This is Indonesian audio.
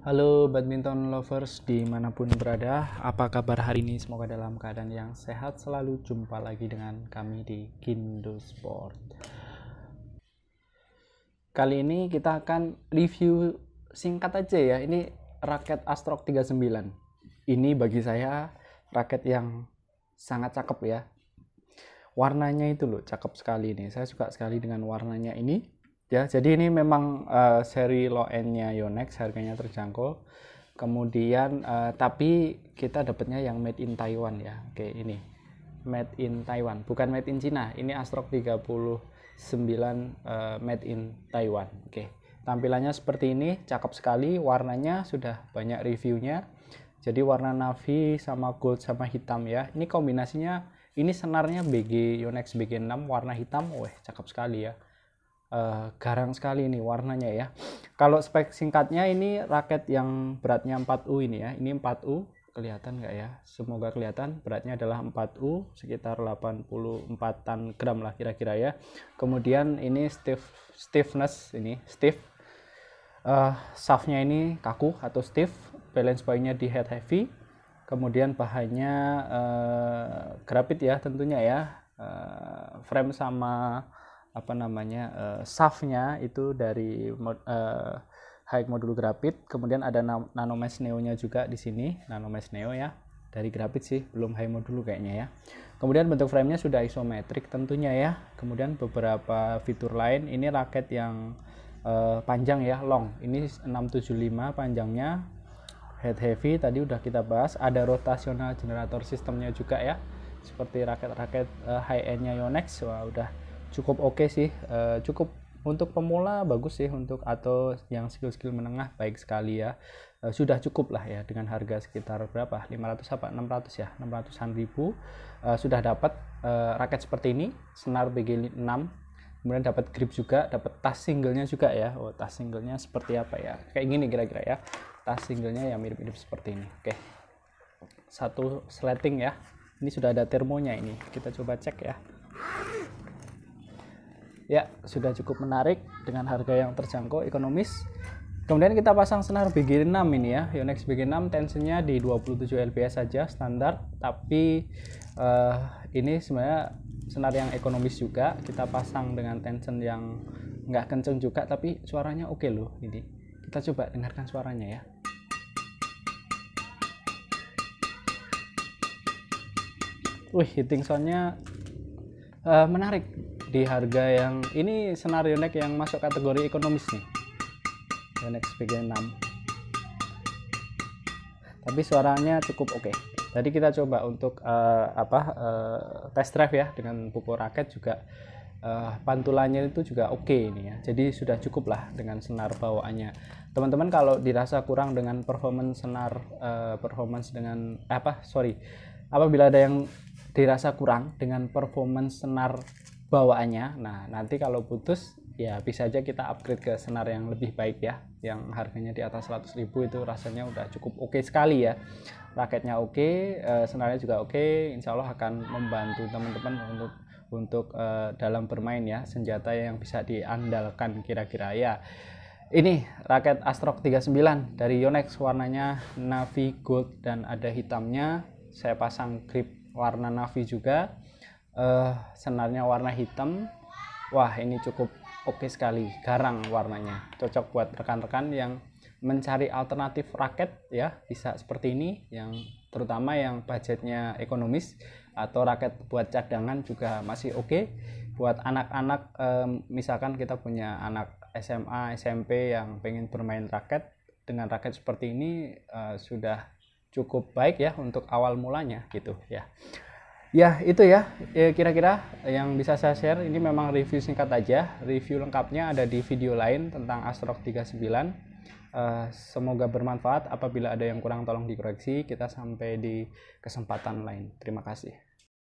Halo badminton lovers dimanapun berada, apa kabar hari ini? Semoga dalam keadaan yang sehat selalu. Jumpa lagi dengan kami di Kindo Sport. Kali ini kita akan review singkat aja ya. Ini raket Astrok 39. Ini bagi saya raket yang sangat cakep ya. Warnanya itu loh, cakep sekali ini. Saya suka sekali dengan warnanya ini ya jadi ini memang uh, seri low endnya Yonex harganya terjangkau kemudian uh, tapi kita dapatnya yang made in Taiwan ya oke ini made in Taiwan bukan made in Cina ini Astrok 39 uh, made in Taiwan oke tampilannya seperti ini cakep sekali warnanya sudah banyak reviewnya jadi warna navy sama gold sama hitam ya ini kombinasinya ini senarnya BG Yonex BG6 warna hitam wah cakep sekali ya uh, garang sekali ini warnanya ya. Kalau spek singkatnya ini raket yang beratnya 4U ini ya. Ini 4U kelihatan nggak ya? Semoga kelihatan. Beratnya adalah 4U sekitar 84-an gram lah kira-kira ya. Kemudian ini stiff stiffness ini stiff uh, eh, shaftnya ini kaku atau stiff balance pointnya di head heavy kemudian bahannya uh, eh, grafit ya tentunya ya uh, frame sama apa namanya uh, eh, safnya itu dari uh, eh, high modul grafit kemudian ada nanomesh neonya juga di sini nanomesh neo ya dari grafit sih belum high modul kayaknya ya kemudian bentuk framenya sudah isometrik tentunya ya kemudian beberapa fitur lain ini raket yang uh, panjang ya long ini 675 panjangnya head heavy tadi udah kita bahas ada rotational generator sistemnya juga ya seperti raket-raket uh, high endnya Yonex wah udah cukup oke okay sih uh, cukup untuk pemula bagus sih untuk atau yang skill-skill menengah baik sekali ya uh, sudah cukup lah ya dengan harga sekitar berapa 500 apa 600 ya 600an ribu uh, sudah dapat uh, raket seperti ini senar BG 6 kemudian dapat grip juga dapat tas singlenya juga ya oh, tas singlenya seperti apa ya kayak gini kira-kira ya tas singlenya yang mirip-mirip seperti ini oke okay. satu sleting ya ini sudah ada termonya ini kita coba cek ya ya sudah cukup menarik dengan harga yang terjangkau ekonomis kemudian kita pasang senar BG6 ini ya Yonex BG6 tensionnya di 27 lbs saja standar tapi uh, ini sebenarnya senar yang ekonomis juga kita pasang dengan tension yang nggak kenceng juga tapi suaranya oke okay loh ini kita coba dengarkan suaranya ya Wih, hitting soundnya uh, menarik di harga yang ini senario neck yang masuk kategori ekonomis nih Yonex pg 6 tapi suaranya cukup oke okay. tadi kita coba untuk uh, apa uh, test drive ya dengan pupuk raket juga uh, pantulannya itu juga oke okay ini ya jadi sudah cukup lah dengan senar bawaannya teman-teman kalau dirasa kurang dengan performance senar uh, performance dengan apa sorry apabila ada yang dirasa kurang dengan performance senar bawaannya. Nah, nanti kalau putus ya bisa aja kita upgrade ke senar yang lebih baik ya yang harganya di atas 100.000 itu rasanya udah cukup oke okay sekali ya raketnya oke okay, uh, eh, senarnya juga oke okay. insya Allah akan membantu teman-teman untuk untuk uh, dalam bermain ya senjata yang bisa diandalkan kira-kira ya ini raket Astrok 39 dari Yonex warnanya navy gold dan ada hitamnya saya pasang grip warna navy juga uh, senarnya warna hitam wah ini cukup oke okay sekali garang warnanya cocok buat rekan-rekan yang mencari alternatif raket ya bisa seperti ini yang terutama yang budgetnya ekonomis atau raket buat cadangan juga masih oke okay. buat anak-anak eh, misalkan kita punya anak SMA SMP yang pengen bermain raket dengan raket seperti ini eh, sudah cukup baik ya untuk awal mulanya gitu ya. Ya itu ya, ya kira-kira yang bisa saya share ini memang review singkat aja. Review lengkapnya ada di video lain tentang Astrok 39. Uh, semoga bermanfaat. Apabila ada yang kurang tolong dikoreksi. Kita sampai di kesempatan lain. Terima kasih.